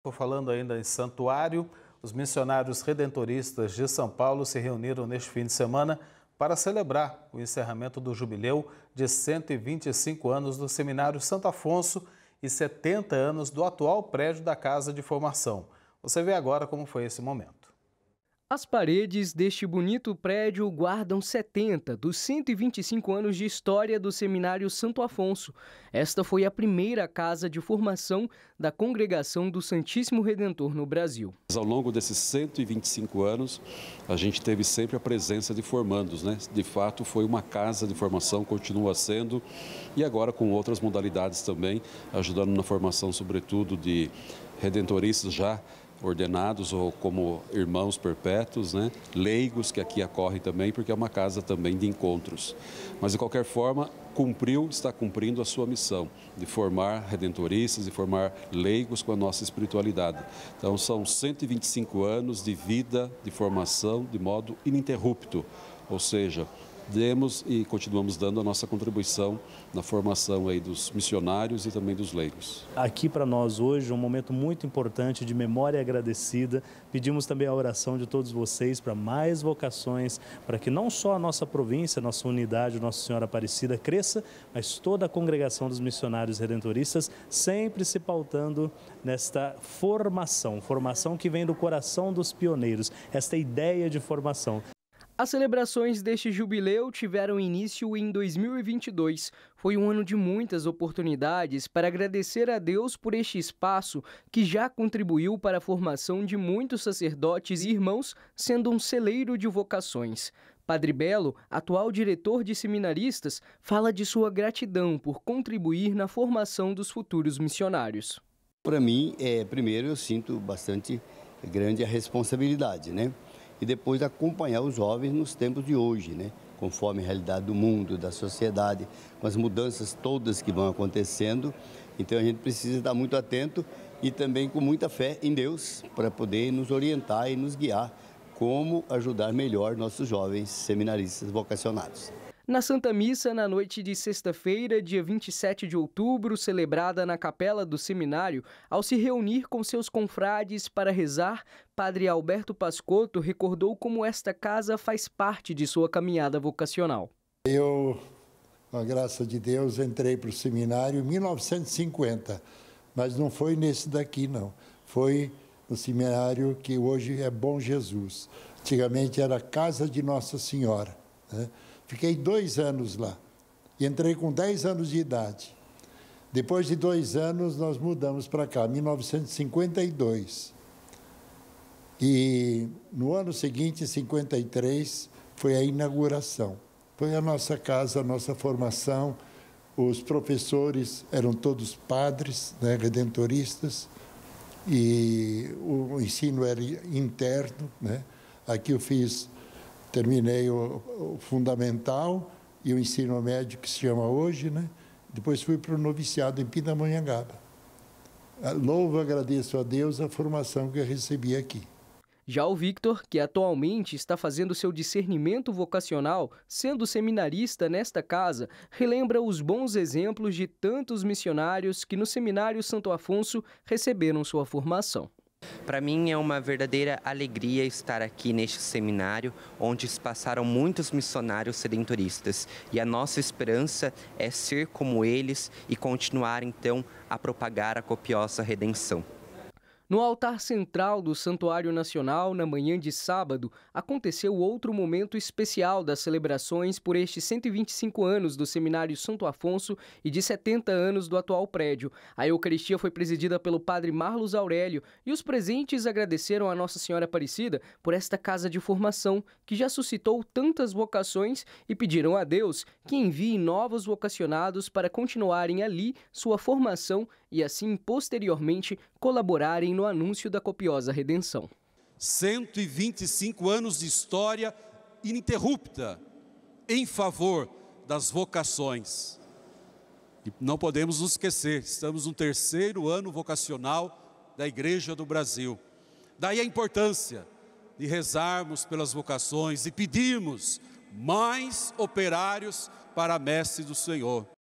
Estou falando ainda em santuário. Os missionários redentoristas de São Paulo se reuniram neste fim de semana para celebrar o encerramento do jubileu de 125 anos do Seminário Santo Afonso e 70 anos do atual prédio da Casa de Formação. Você vê agora como foi esse momento. As paredes deste bonito prédio guardam 70 dos 125 anos de história do Seminário Santo Afonso. Esta foi a primeira casa de formação da Congregação do Santíssimo Redentor no Brasil. Ao longo desses 125 anos, a gente teve sempre a presença de formandos, né? De fato, foi uma casa de formação, continua sendo, e agora com outras modalidades também, ajudando na formação, sobretudo, de redentoristas já ordenados ou como irmãos perpétuos, né? leigos que aqui acorrem também, porque é uma casa também de encontros. Mas de qualquer forma, cumpriu, está cumprindo a sua missão de formar redentoristas, de formar leigos com a nossa espiritualidade. Então são 125 anos de vida, de formação, de modo ininterrupto. Ou seja, demos e continuamos dando a nossa contribuição na formação aí dos missionários e também dos leigos. Aqui para nós hoje um momento muito importante de memória agradecida. Pedimos também a oração de todos vocês para mais vocações, para que não só a nossa província, nossa unidade, Nossa Senhora Aparecida cresça, mas toda a congregação dos missionários redentoristas sempre se pautando nesta formação, formação que vem do coração dos pioneiros, esta ideia de formação. As celebrações deste jubileu tiveram início em 2022. Foi um ano de muitas oportunidades para agradecer a Deus por este espaço que já contribuiu para a formação de muitos sacerdotes e irmãos, sendo um celeiro de vocações. Padre Belo, atual diretor de seminaristas, fala de sua gratidão por contribuir na formação dos futuros missionários. Para mim, é, primeiro eu sinto bastante grande a responsabilidade, né? e depois acompanhar os jovens nos tempos de hoje, né? conforme a realidade do mundo, da sociedade, com as mudanças todas que vão acontecendo. Então a gente precisa estar muito atento e também com muita fé em Deus para poder nos orientar e nos guiar como ajudar melhor nossos jovens seminaristas vocacionados. Na Santa Missa, na noite de sexta-feira, dia 27 de outubro, celebrada na capela do seminário, ao se reunir com seus confrades para rezar, Padre Alberto Pascotto recordou como esta casa faz parte de sua caminhada vocacional. Eu, com a graça de Deus, entrei para o seminário em 1950, mas não foi nesse daqui, não. Foi no seminário que hoje é Bom Jesus. Antigamente era Casa de Nossa Senhora. Né? Fiquei dois anos lá. E entrei com 10 anos de idade. Depois de dois anos, nós mudamos para cá, 1952. E no ano seguinte, em 53, foi a inauguração. Foi a nossa casa, a nossa formação. Os professores eram todos padres, né, redentoristas, e o ensino era interno. Né? Aqui eu fiz terminei o, o fundamental e o ensino médio, que se chama hoje, né? Depois fui para o noviciado em Pindamonhangaba. Ah, louvo, agradeço a Deus a formação que eu recebi aqui. Já o Victor, que atualmente está fazendo seu discernimento vocacional, sendo seminarista nesta casa, relembra os bons exemplos de tantos missionários que no Seminário Santo Afonso receberam sua formação. Para mim é uma verdadeira alegria estar aqui neste seminário, onde passaram muitos missionários sedentoristas. E a nossa esperança é ser como eles e continuar então a propagar a copiosa redenção. No altar central do Santuário Nacional, na manhã de sábado, aconteceu outro momento especial das celebrações por estes 125 anos do Seminário Santo Afonso e de 70 anos do atual prédio. A Eucaristia foi presidida pelo padre Marlos Aurélio e os presentes agradeceram a Nossa Senhora Aparecida por esta casa de formação que já suscitou tantas vocações e pediram a Deus que envie novos vocacionados para continuarem ali sua formação e assim posteriormente colaborarem no anúncio da copiosa redenção. 125 anos de história ininterrupta em favor das vocações. E não podemos nos esquecer, estamos no terceiro ano vocacional da Igreja do Brasil. Daí a importância de rezarmos pelas vocações e pedirmos mais operários para a messe do Senhor.